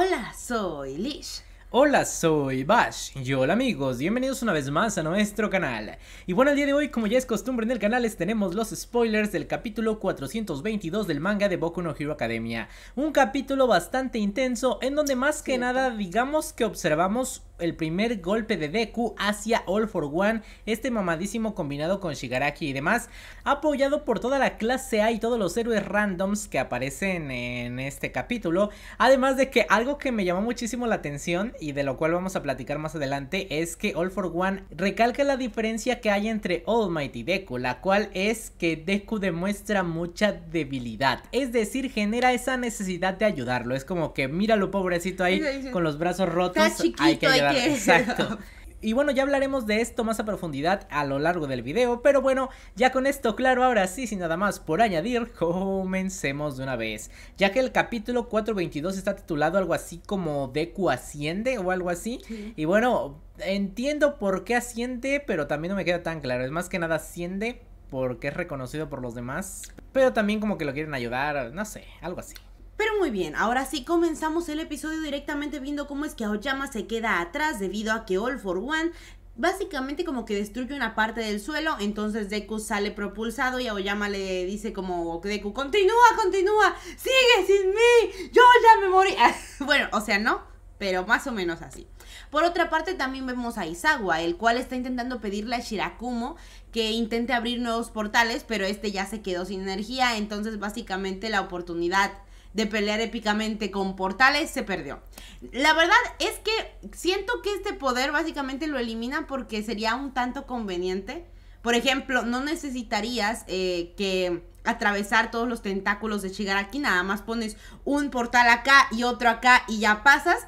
Hola, soy Lish. Hola, soy Bash y hola amigos, bienvenidos una vez más a nuestro canal. Y bueno, el día de hoy, como ya es costumbre en el canal, les tenemos los spoilers del capítulo 422 del manga de Boku no Hero Academia. Un capítulo bastante intenso en donde más que nada digamos que observamos el primer golpe de Deku hacia All for One, este mamadísimo combinado con Shigaraki y demás, apoyado por toda la clase A y todos los héroes randoms que aparecen en este capítulo, además de que algo que me llamó muchísimo la atención y de lo cual vamos a platicar más adelante es que All for One recalca la diferencia que hay entre All Might y Deku, la cual es que Deku demuestra mucha debilidad, es decir, genera esa necesidad de ayudarlo, es como que míralo pobrecito ahí con los brazos rotos, hay que Exacto. Y bueno, ya hablaremos de esto más a profundidad a lo largo del video, pero bueno, ya con esto claro, ahora sí, sin nada más por añadir, comencemos de una vez. Ya que el capítulo 422 está titulado algo así como Deku asciende o algo así, y bueno, entiendo por qué asciende, pero también no me queda tan claro, es más que nada asciende porque es reconocido por los demás, pero también como que lo quieren ayudar, no sé, algo así muy bien, ahora sí comenzamos el episodio directamente viendo cómo es que Aoyama se queda atrás debido a que All for One básicamente como que destruye una parte del suelo, entonces Deku sale propulsado y Aoyama le dice como Deku, continúa, continúa, sigue sin mí, yo ya me morí. bueno, o sea, no, pero más o menos así. Por otra parte, también vemos a Isawa, el cual está intentando pedirle a Shirakumo que intente abrir nuevos portales, pero este ya se quedó sin energía, entonces básicamente la oportunidad de pelear épicamente con portales, se perdió. La verdad es que siento que este poder básicamente lo elimina porque sería un tanto conveniente. Por ejemplo, no necesitarías eh, que atravesar todos los tentáculos de llegar aquí... nada más pones un portal acá y otro acá y ya pasas.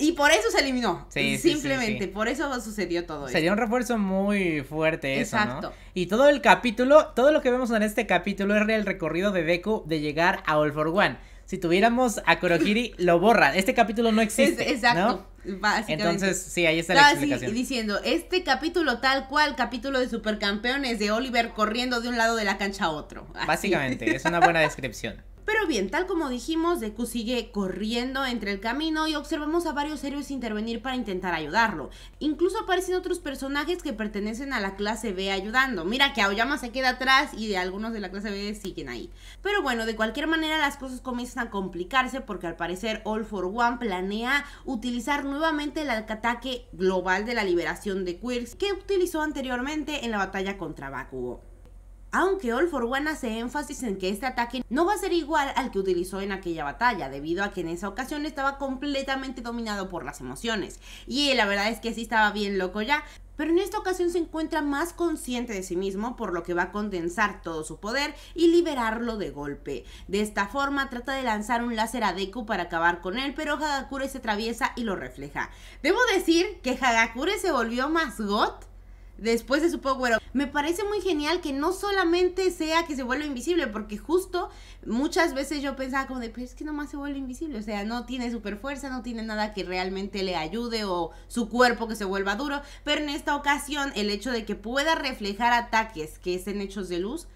Y por eso se eliminó. Simplemente, por eso sucedió todo eso. Sería un refuerzo muy fuerte eso, Exacto. Y todo el capítulo, todo lo que vemos en este capítulo es el recorrido de Deku de llegar a All for One. Si tuviéramos a Kurohiri, lo borran. Este capítulo no existe. Es, exacto. ¿no? Entonces, sí, ahí está la explicación. diciendo, este capítulo tal cual, capítulo de supercampeones de Oliver corriendo de un lado de la cancha a otro. Básicamente, es una buena descripción. Pero bien, tal como dijimos, Deku sigue corriendo entre el camino y observamos a varios héroes intervenir para intentar ayudarlo. Incluso aparecen otros personajes que pertenecen a la clase B ayudando. Mira que Aoyama se queda atrás y de algunos de la clase B siguen ahí. Pero bueno, de cualquier manera las cosas comienzan a complicarse porque al parecer All for One planea utilizar nuevamente el ataque global de la liberación de Quirks que utilizó anteriormente en la batalla contra Bakugo aunque All for One hace énfasis en que este ataque no va a ser igual al que utilizó en aquella batalla, debido a que en esa ocasión estaba completamente dominado por las emociones. Y la verdad es que sí estaba bien loco ya, pero en esta ocasión se encuentra más consciente de sí mismo, por lo que va a condensar todo su poder y liberarlo de golpe. De esta forma trata de lanzar un láser a Deku para acabar con él, pero Hagakure se atraviesa y lo refleja. Debo decir que Hagakure se volvió más goth? después de su power up. Me parece muy genial que no solamente sea que se vuelva invisible, porque justo muchas veces yo pensaba como de, pero es que nomás se vuelve invisible, o sea, no tiene super fuerza, no tiene nada que realmente le ayude o su cuerpo que se vuelva duro, pero en esta ocasión el hecho de que pueda reflejar ataques que estén hechos de luz,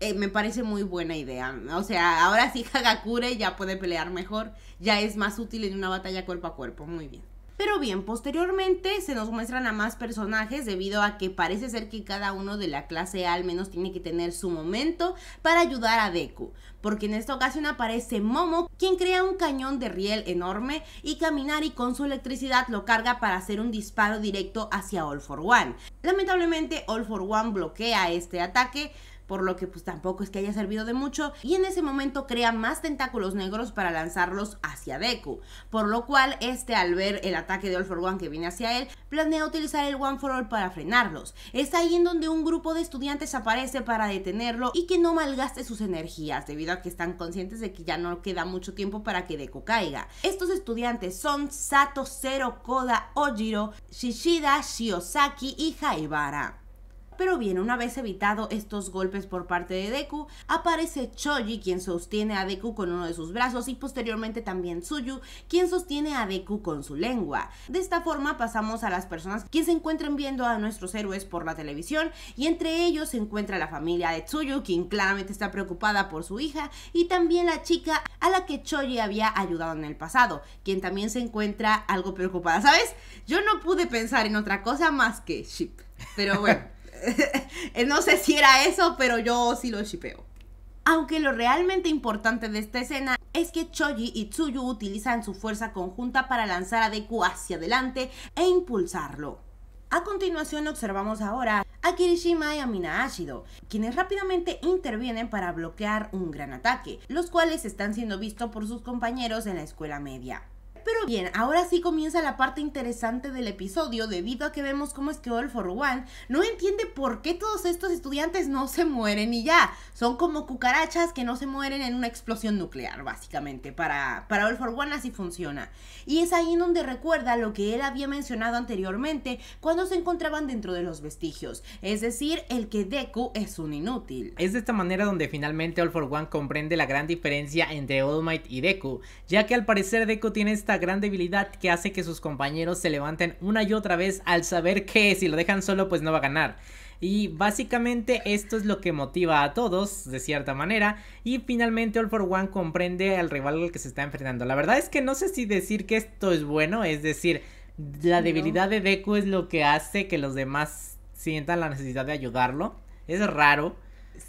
eh, me parece muy buena idea. O sea, ahora sí Hagakure ya puede pelear mejor, ya es más útil en una batalla cuerpo a cuerpo, muy bien. Pero bien, posteriormente se nos muestran a más personajes debido a que parece ser que cada uno de la clase A al menos tiene que tener su momento para ayudar a Deku. Porque en esta ocasión aparece Momo, quien crea un cañón de riel enorme y Kaminari con su electricidad lo carga para hacer un disparo directo hacia All for One. Lamentablemente All for One bloquea este ataque, por lo que pues tampoco es que haya servido de mucho, y en ese momento crea más tentáculos negros para lanzarlos hacia Deku, por lo cual este al ver el ataque de All for One que viene hacia él, planea utilizar el One for All para frenarlos. Es ahí en donde un grupo de estudiantes aparece para detenerlo y que no malgaste sus energías, debido a que están conscientes de que ya no queda mucho tiempo para que Deku caiga. Estos estudiantes son Sato, Zero, Koda, Ojiro, Shishida, Shiosaki y Haibara pero bien, una vez evitado estos golpes por parte de Deku, aparece Choji quien sostiene a Deku con uno de sus brazos y posteriormente también Tsuyu quien sostiene a Deku con su lengua. De esta forma pasamos a las personas que se encuentran viendo a nuestros héroes por la televisión y entre ellos se encuentra la familia de Tsuyu quien claramente está preocupada por su hija y también la chica a la que Choji había ayudado en el pasado, quien también se encuentra algo preocupada, ¿sabes? Yo no pude pensar en otra cosa más que Ship, pero bueno. no sé si era eso, pero yo sí lo shipeo. Aunque lo realmente importante de esta escena es que Choji y Tsuyu utilizan su fuerza conjunta para lanzar a Deku hacia adelante e impulsarlo. A continuación observamos ahora a Kirishima y a Ashido, quienes rápidamente intervienen para bloquear un gran ataque, los cuales están siendo vistos por sus compañeros en la escuela media. Pero bien, ahora sí comienza la parte interesante del episodio, debido a que vemos cómo es que All for One no entiende por qué todos estos estudiantes no se mueren y ya. Son como cucarachas que no se mueren en una explosión nuclear, básicamente. Para, para All for One así funciona. Y es ahí en donde recuerda lo que él había mencionado anteriormente cuando se encontraban dentro de los vestigios, es decir, el que Deku es un inútil. Es de esta manera donde finalmente All for One comprende la gran diferencia entre All Might y Deku, ya que al parecer Deku tiene esta gran debilidad que hace que sus compañeros se levanten una y otra vez al saber que si lo dejan solo pues no va a ganar. Y básicamente esto es lo que motiva a todos, de cierta manera. Y finalmente All for One comprende al rival al que se está enfrentando. La verdad es que no sé si decir que esto es bueno, es decir, la debilidad de Deku es lo que hace que los demás sientan la necesidad de ayudarlo. Es raro.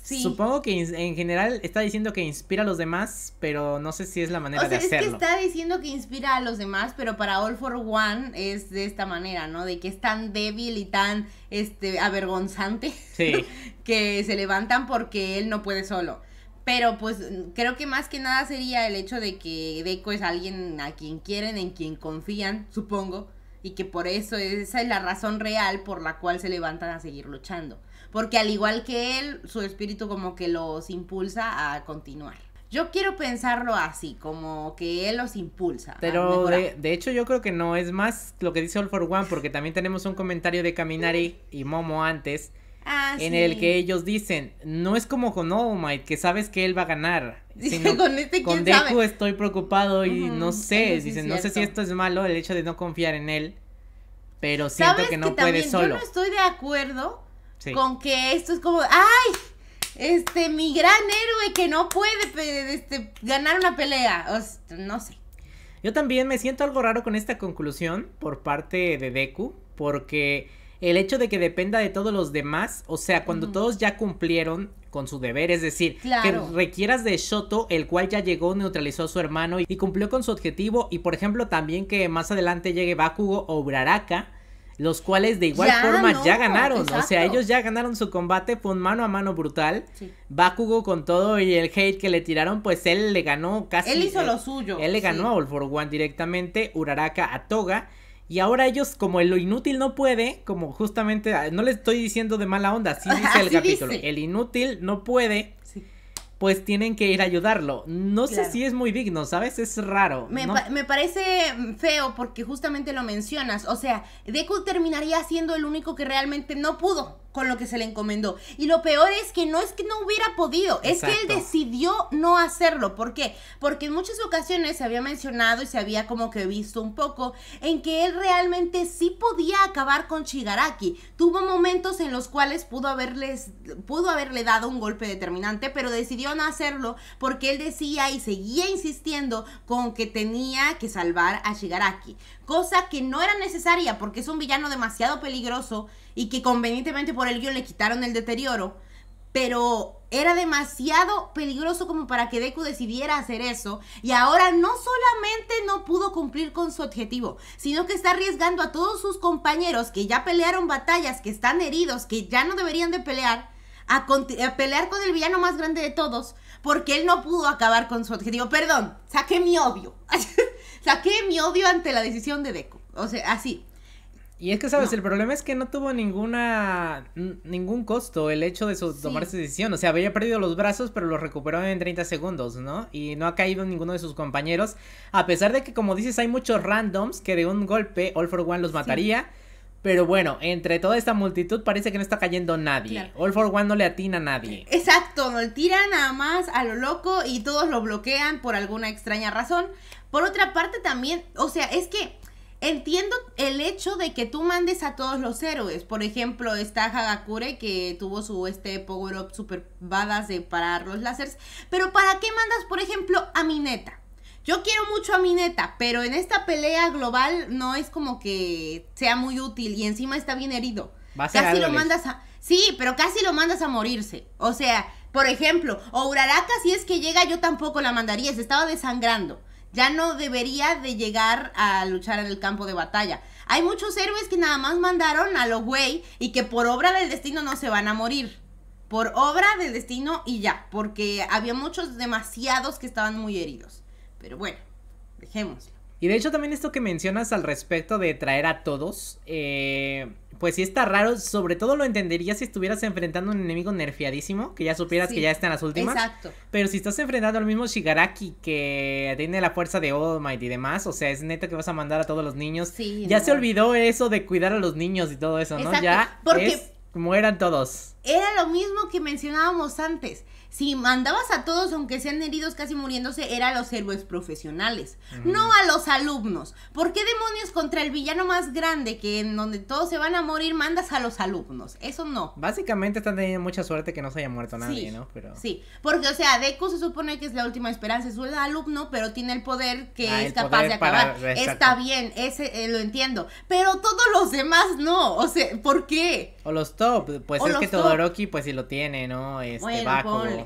Supongo que en general está diciendo que inspira a los demás, pero no sé si es la manera de hacerlo. Es que está diciendo que inspira a los demás, pero para All for One es de esta manera, ¿no? De que es tan débil y tan este avergonzante sí. que se levantan porque él no puede solo. Pero pues creo que más que nada sería el hecho de que Deco es alguien a quien quieren, en quien confían, supongo, y que por eso esa es la razón real por la cual se levantan a seguir luchando porque al igual que él, su espíritu como que los impulsa a continuar. Yo quiero pensarlo así, como que él los impulsa. Pero eh, de, hecho yo creo que no es más lo que dice All for One, porque también tenemos un comentario de Caminari y Momo antes, ah, en el que ellos dicen, no es como con Oh que sabes que él va a ganar. Sino con este, con Deku estoy preocupado y no sé, dicen, no sé si esto es malo, el hecho de no confiar en él, pero siento que no puede solo. Yo no estoy de acuerdo con que esto es como, ¡ay! Este, mi gran héroe que no puede este, ganar una pelea. no sé. Yo también me siento algo raro con esta conclusión por parte de Deku, porque el hecho de que dependa de todos los demás, o sea, cuando todos ya cumplieron con su deber, es decir, que requieras de Shoto, el cual ya llegó, neutralizó a su hermano y, cumplió con su objetivo, y por ejemplo también que más adelante llegue Bakugo o Uraraka, los cuales de igual forma ya ganaron. O sea, ellos ya ganaron su combate, fue un mano a mano brutal. Bakugo con todo y el hate que le tiraron, pues él le ganó casi. Él hizo eh, lo suyo. Él le ganó a All for One directamente, Uraraka a Toga. Y ahora ellos, como el lo inútil no puede, como justamente, ah, no le estoy diciendo de mala onda, así dice el capítulo, el inútil no puede, pues tienen que ir a ayudarlo. No sé si es muy digno, ¿sabes? Es raro. Me, me, parece feo porque justamente lo mencionas. O sea, Deku terminaría siendo el único que realmente no pudo con lo que se le encomendó. Y lo peor es que no es que no hubiera podido, es que él decidió no hacerlo. ¿Por qué? Porque en muchas ocasiones se había mencionado y se había como que visto un poco en que él realmente sí podía acabar con Shigaraki. Tuvo momentos en los cuales pudo haberles pudo haberle dado un golpe determinante, pero decidió no hacerlo porque él decía y seguía insistiendo con que tenía que salvar a Shigaraki cosa que no era necesaria porque es un villano demasiado peligroso y que convenientemente por el guión le quitaron el deterioro, pero era demasiado peligroso como para que Deku decidiera hacer eso y ahora no solamente no pudo cumplir con su objetivo, sino que está arriesgando a todos sus compañeros que ya pelearon batallas, que están heridos, que ya no deberían de pelear, a, pelear con el villano más grande de todos porque él no pudo acabar con su objetivo. Perdón, saqué mi obvio. Saqué mi odio ante la decisión de Deco. O sea, así. Y es que, ¿sabes? El problema es que no tuvo ninguna ningún costo el hecho de su, tomar esa decisión. O sea, había perdido los brazos, pero los recuperó en 30 segundos, ¿no? Y no ha caído ninguno de sus compañeros. A pesar de que, como dices, hay muchos randoms que de un golpe All for One los mataría. Pero bueno, entre toda esta multitud parece que no está cayendo nadie. All for One no le atina a nadie. Exacto, no le tiran nada más a lo loco y todos lo bloquean por alguna extraña razón. Por otra parte también, o sea, es que entiendo el hecho de que tú mandes a todos los héroes. Por ejemplo, está Hagakure que tuvo su este power up super badass de parar los láseres. Pero ¿para qué mandas, por ejemplo, a Mineta? Yo quiero mucho a mi neta, pero en esta pelea global no es como que sea muy útil y encima está bien herido. a casi lo mandas a Sí, pero casi lo mandas a morirse. O sea, por ejemplo, Uraraka si es que llega yo tampoco la mandaría, se estaba desangrando. Ya no debería de llegar a luchar en el campo de batalla. Hay muchos héroes que nada más mandaron a lo güey y que por obra del destino no se van a morir. Por obra del destino y ya, porque había muchos demasiados que estaban muy heridos. Pero bueno, dejémoslo. Y de hecho también esto que mencionas al respecto de traer a todos, eh, pues sí está raro, sobre todo lo entenderías si estuvieras enfrentando a un enemigo nerfiadísimo que ya supieras que ya están las últimas. Exacto. Pero si estás enfrentando al mismo Shigaraki que tiene la fuerza de All Might y demás, o sea, es neta que vas a mandar a todos los niños. ya se olvidó eso de cuidar a los niños y todo eso, ¿no? ya porque como mueran todos. Era lo mismo que mencionábamos antes si mandabas a todos, aunque sean heridos casi muriéndose, era a los héroes profesionales, no a los alumnos. ¿Por qué demonios contra el villano más grande que en donde todos se van a morir mandas a los alumnos? Eso no. Básicamente están teniendo mucha suerte que no se haya muerto nadie, ¿no? Pero... Sí, porque o sea, Deku se supone que es la última esperanza, es un alumno, pero tiene el poder que ah, es capaz de acabar. Está bien, ese eh, lo entiendo, pero todos los demás no, o sea, ¿por qué? O los top, pues es que Todoroki pues sí lo tiene, ¿no? Este, bueno,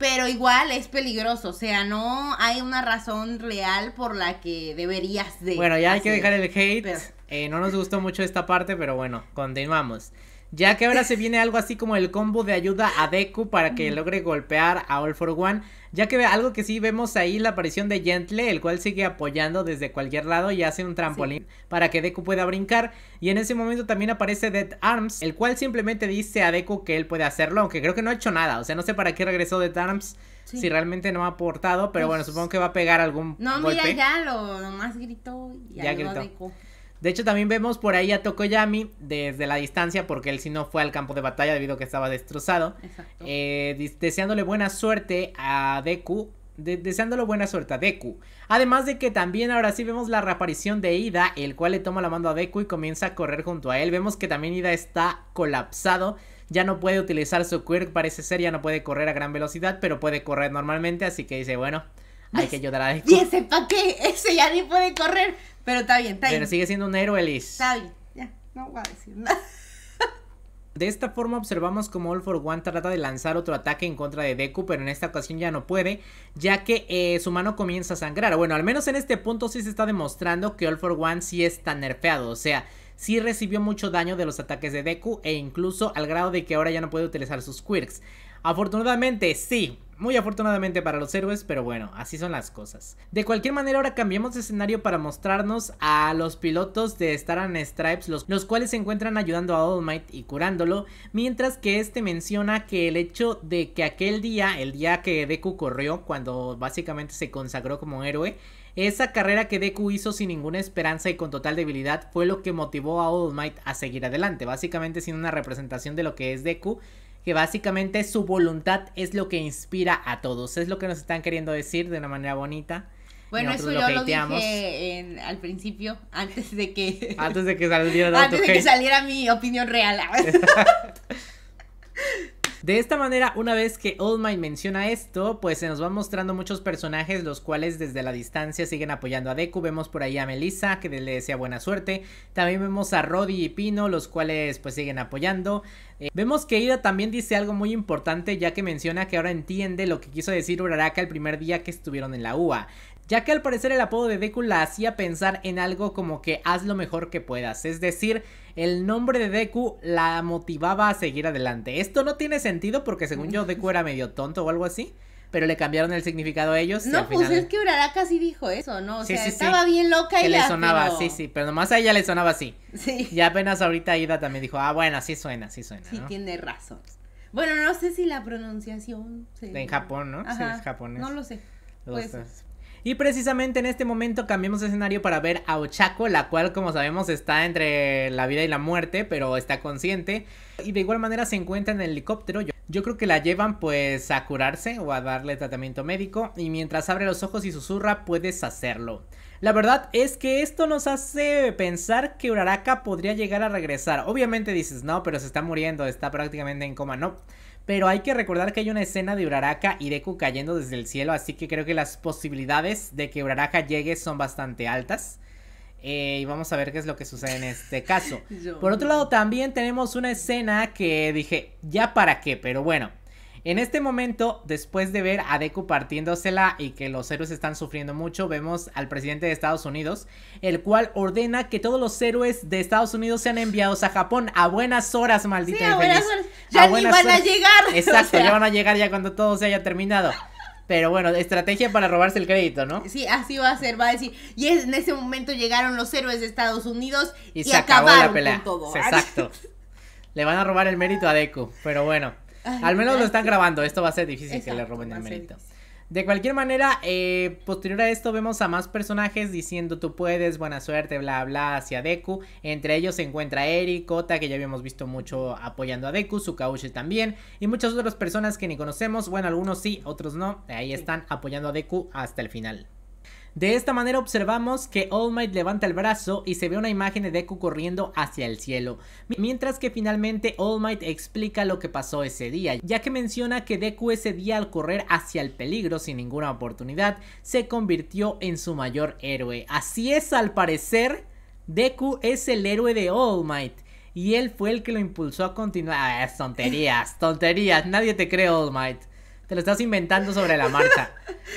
pero igual es peligroso, o sea, no hay una razón real por la que deberías de... Bueno, ya hay que dejar el hate. Eh, no nos gustó mucho esta parte, pero bueno, continuamos. Ya que ahora se viene algo así como el combo de ayuda a Deku para que logre golpear a All for One ya que algo que sí vemos ahí la aparición de Gentle, el cual sigue apoyando desde cualquier lado y hace un trampolín para que Deku pueda brincar. Y en ese momento también aparece Dead Arms, el cual simplemente dice a Deku que él puede hacerlo, aunque creo que no ha hecho nada. O sea, no sé para qué regresó Dead Arms. Si realmente no ha aportado, pero pues bueno, supongo que va a pegar algún. No, mira, ya lo nomás gritó y ya gritó. Deku. De hecho, también vemos por ahí a Tokoyami desde la distancia, porque él sí no fue al campo de batalla debido a que estaba destrozado. Eh, deseándole buena suerte a Deku. deseándole buena suerte a Deku. Además de que también ahora sí vemos la reaparición de Ida, el cual le toma la mano a Deku y comienza a correr junto a él. Vemos que también Ida está colapsado. Ya no puede utilizar su quirk, parece ser, ya no puede correr a gran velocidad, pero puede correr normalmente, así que dice, bueno, hay que ayudar a Deku. Y ese ese ya ni puede correr. Pero está bien, está bien. Pero sigue siendo un héroe, Liz. Está bien, ya, no voy a decir nada. De esta forma observamos como All for One trata de lanzar otro ataque en contra de Deku, pero en esta ocasión ya no puede, ya que eh, su mano comienza a sangrar. Bueno, al menos en este punto sí se está demostrando que All for One sí está nerfeado, o sea, sí recibió mucho daño de los ataques de Deku e incluso al grado de que ahora ya no puede utilizar sus quirks. Afortunadamente, sí. Muy afortunadamente para los héroes, pero bueno, así son las cosas. De cualquier manera, ahora cambiamos de escenario para mostrarnos a los pilotos de Star and Stripes, los, cuales se encuentran ayudando a All Might y curándolo, mientras que este menciona que el hecho de que aquel día, el día que Deku corrió, cuando básicamente se consagró como héroe, esa carrera que Deku hizo sin ninguna esperanza y con total debilidad fue lo que motivó a All Might a seguir adelante, básicamente siendo una representación de lo que es Deku que básicamente su voluntad es lo que inspira a todos, es lo que nos están queriendo decir de una manera bonita. Bueno, eso lo, dije al principio, antes de que... antes de que saliera mi opinión real. De esta manera, una vez que All Might menciona esto, pues se nos van mostrando muchos personajes los cuales desde la distancia siguen apoyando a Deku. Vemos por ahí a Melissa, que le desea buena suerte. También vemos a Roddy y Pino, los cuales pues siguen apoyando. Eh, vemos que Ida también dice algo muy importante ya que menciona que ahora entiende lo que quiso decir Uraraka el primer día que estuvieron en la UA ya que al parecer el apodo de Deku la hacía pensar en algo como que haz lo mejor que puedas, es decir, el nombre de Deku la motivaba a seguir adelante. Esto no tiene sentido porque según yo Deku era medio tonto o algo así. Pero le cambiaron el significado a ellos. No, pues es que Uraraka sí dijo eso, ¿no? O sea, estaba bien loca y le sonaba, así, sí, sí, pero nomás a ella le sonaba así. Sí. Y apenas ahorita Ida también dijo, ah, bueno, así suena, sí suena. Sí, tiene razón. Bueno, no sé si la pronunciación. Se... En Japón, ¿no? sí, es japonés. No lo sé. Pues, y precisamente en este momento cambiamos de escenario para ver a Ochako, la cual como sabemos está entre la vida y la muerte, pero está consciente. Y de igual manera se encuentra en el helicóptero. Yo, yo creo que la llevan pues a curarse o a darle tratamiento médico. Y mientras abre los ojos y susurra, puedes hacerlo. La verdad es que esto nos hace pensar que Uraraka podría llegar a regresar. Obviamente dices, no, pero se está muriendo, está prácticamente en coma, no pero hay que recordar que hay una escena de Uraraka y Deku cayendo desde el cielo, así que creo que las posibilidades de que Uraraka llegue son bastante altas. Eh, y vamos a ver qué es lo que sucede en este caso. Por otro lado, también tenemos una escena que dije, ya para qué, pero bueno. En este momento, después de ver a Deku partiéndosela y que los héroes están sufriendo mucho, vemos al presidente de Estados Unidos, el cual ordena que todos los héroes de Estados Unidos sean enviados a Japón a buenas horas, maldita a buenas horas. Ya ni van a llegar. Exacto, ya van a llegar ya cuando todo se haya terminado. Pero bueno, estrategia para robarse el crédito, ¿no? Sí, así va a ser, va a decir. Y en ese momento llegaron los héroes de Estados Unidos y, se acabó la pelea. Exacto. Le van a robar el mérito a Deku, pero bueno. Al menos lo están grabando, esto va a ser difícil que le roben el mérito. De cualquier manera, eh, posterior a esto vemos a más personajes diciendo tú puedes, buena suerte, bla bla, hacia Deku. Entre ellos se encuentra Eric, Kota, que ya habíamos visto mucho apoyando a Deku, Sukaushi también, y muchas otras personas que ni conocemos, bueno, algunos sí, otros no, ahí están apoyando a Deku hasta el final. De esta manera observamos que All Might levanta el brazo y se ve una imagen de Deku corriendo hacia el cielo, mientras que finalmente All Might explica lo que pasó ese día, ya que menciona que Deku ese día al correr hacia el peligro sin ninguna oportunidad, se convirtió en su mayor héroe. Así es, al parecer, Deku es el héroe de All Might. Y él fue el que lo impulsó a continuar. Ah, tonterías, tonterías. Nadie te cree, All Might. Te lo estás inventando sobre la marcha.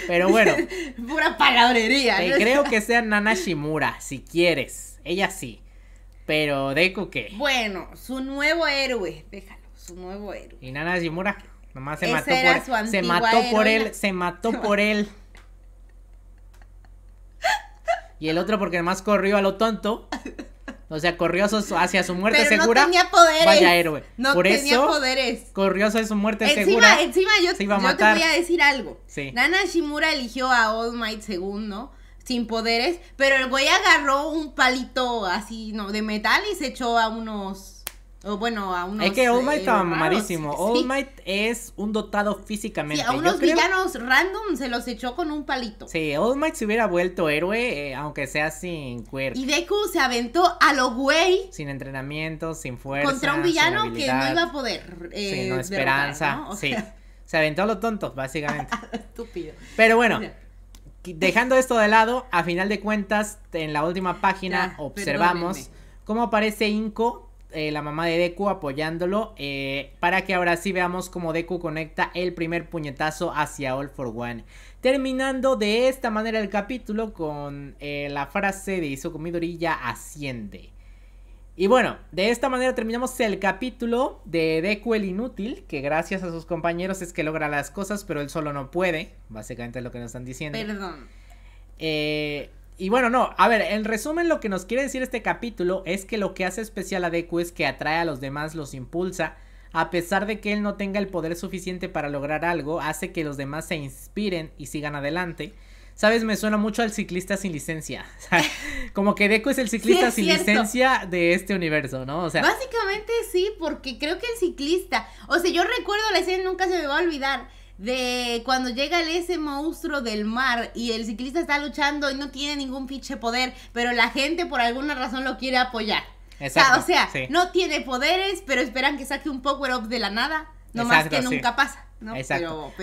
Pero bueno. Pura palabrería. Te creo que sea Nana Shimura, si quieres. Ella sí. Pero Deku qué. Bueno, su nuevo héroe. Déjalo, su nuevo héroe. ¿Y Nana Shimura? Nomás se mató, por, él. se mató por él. Se mató por él. Y el otro porque además corrió a lo tonto. O sea, corrió hacia su muerte Pero segura. No tenía poderes. Vaya héroe. No tenía poderes. Corrió hacia su muerte segura. Encima yo, se yo, te voy a decir algo. Sí. Nana Shimura eligió a All Might segundo sin poderes, pero el güey agarró un palito así, ¿no? De metal y se echó a unos o bueno, a Es que All Might eh, estaba mamadísimo. Might es un dotado físicamente. Sí, a unos villanos random se los echó con un palito. Sí, All Might se hubiera vuelto héroe, eh, aunque sea sin cuerpo. Y Deku se aventó a lo güey. Sin entrenamiento, sin fuerza. Contra un villano que no iba a poder. sin eh, esperanza. Sí. Se aventó a los tontos, básicamente. Estúpido. Pero bueno. dejando esto de lado, a final de cuentas, en la última página observamos cómo aparece Inco eh, la mamá de Deku apoyándolo eh, para que ahora sí veamos cómo Deku conecta el primer puñetazo hacia All for One. Terminando de esta manera el capítulo con eh, la frase de Izuku Midoriya asciende. Y bueno, de esta manera terminamos el capítulo de Deku el Inútil, que gracias a sus compañeros es que logra las cosas, pero él solo no puede, básicamente es lo que nos están diciendo. Perdón. Eh, y bueno, no, a ver, en resumen lo que nos quiere decir este capítulo es que lo que hace especial a Deku es que atrae a los demás, los impulsa, a pesar de que él no tenga el poder suficiente para lograr algo, hace que los demás se inspiren y sigan adelante. Sabes, me suena mucho al ciclista sin licencia. como que Deku es el ciclista sin licencia de este universo, ¿no? sea. Básicamente sí, porque creo que el ciclista. O sea, yo recuerdo la escena, nunca se me va a olvidar de cuando llega ese monstruo del mar y el ciclista está luchando y no tiene ningún pinche poder, pero la gente por alguna razón lo quiere apoyar. o sea, no tiene poderes, pero esperan que saque un power-up de la nada, no más que nunca pasa.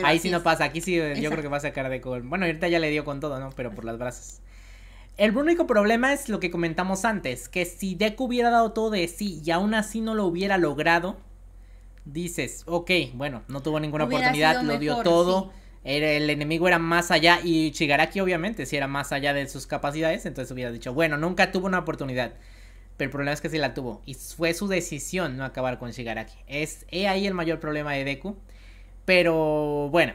Ahí sí no pasa, aquí sí eh, yo creo que va a sacar de Bueno, ahorita ya le dio con todo, ¿no? Pero por las brasas. El único problema es lo que comentamos antes, que si Deku hubiera dado todo de sí y aún así no lo hubiera logrado, dices, ok, bueno, no tuvo ninguna oportunidad, lo dio todo. el enemigo era más allá y Shigaraki obviamente si era más allá de sus capacidades, entonces hubiera dicho, bueno, nunca tuvo una oportunidad. Pero el problema es que sí la tuvo y fue su decisión no acabar con Shigaraki. Es ahí el mayor problema de Deku. Pero bueno,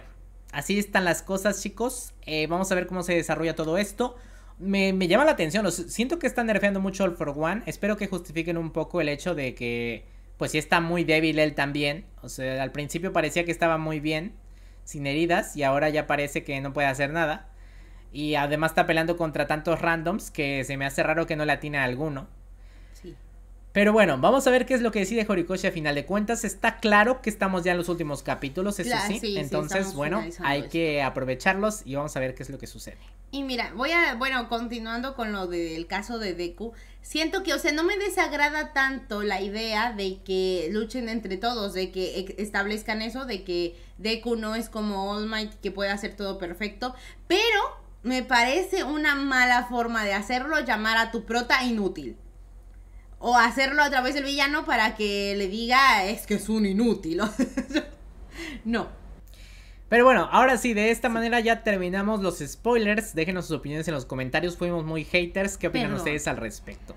así están las cosas chicos. Eh, vamos a ver cómo se desarrolla todo esto. Me, me llama la atención, siento que están nerfeando mucho al For One. Espero que justifiquen un poco el hecho de que pues sí está muy débil él también. O sea, al principio parecía que estaba muy bien, sin heridas, y ahora ya parece que no puede hacer nada. Y además está peleando contra tantos randoms que se me hace raro que no le atine alguno. Pero bueno, vamos a ver qué es lo que decide Horikoshi a final de cuentas. Está claro que estamos ya en los últimos capítulos, eso sí. Entonces, bueno, hay que aprovecharlos y vamos a ver qué es lo que sucede. Y mira, voy a, bueno, continuando con lo del caso de Deku, siento que, o sea, no me desagrada tanto la idea de que luchen entre todos, de que establezcan eso, de que Deku no es como All Might, que puede hacer todo perfecto, pero me parece una mala forma de hacerlo llamar a tu prota inútil o hacerlo a través del villano para que le diga es que es un inútil. no. Pero bueno, ahora sí, de esta manera ya terminamos los spoilers. Déjenos sus opiniones en los comentarios. Fuimos muy haters. ¿Qué opinan ustedes al respecto?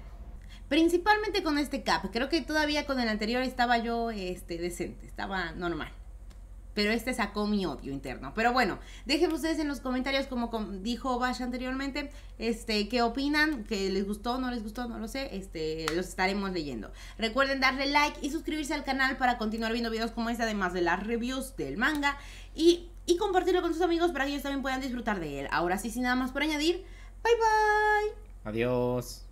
Principalmente con este cap. Creo que todavía con el anterior estaba yo este, decente, estaba normal pero este sacó mi odio interno. Pero bueno, dejen ustedes en los comentarios, como dijo Bash anteriormente, este, qué opinan, que les gustó, no les gustó, no lo sé, este, los estaremos leyendo. Recuerden darle like y suscribirse al canal para continuar viendo videos como este, además de las reviews del manga, y, y compartirlo con sus amigos para que ellos también puedan disfrutar de él. Ahora sí, sin nada más por añadir, bye bye. Adiós.